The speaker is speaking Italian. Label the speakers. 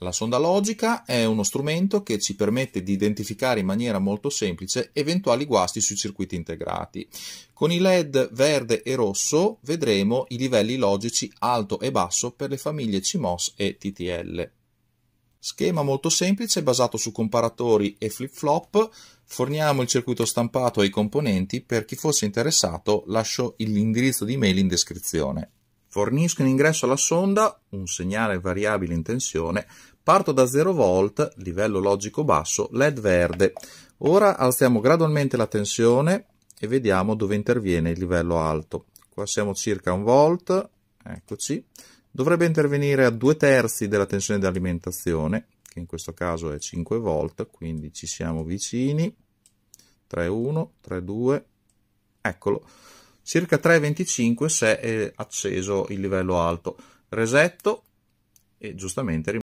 Speaker 1: La sonda logica è uno strumento che ci permette di identificare in maniera molto semplice eventuali guasti sui circuiti integrati. Con i LED verde e rosso vedremo i livelli logici alto e basso per le famiglie CMOS e TTL. Schema molto semplice basato su comparatori e flip-flop. Forniamo il circuito stampato ai componenti. Per chi fosse interessato lascio l'indirizzo di mail in descrizione fornisco in ingresso alla sonda un segnale variabile in tensione, parto da 0 volt, livello logico basso, LED verde. Ora alziamo gradualmente la tensione e vediamo dove interviene il livello alto. Qua siamo circa 1 volt, eccoci. Dovrebbe intervenire a due terzi della tensione di alimentazione, che in questo caso è 5 volt, quindi ci siamo vicini. 3,1, 3,2, eccolo circa 3,25 se è acceso il livello alto. Resetto e giustamente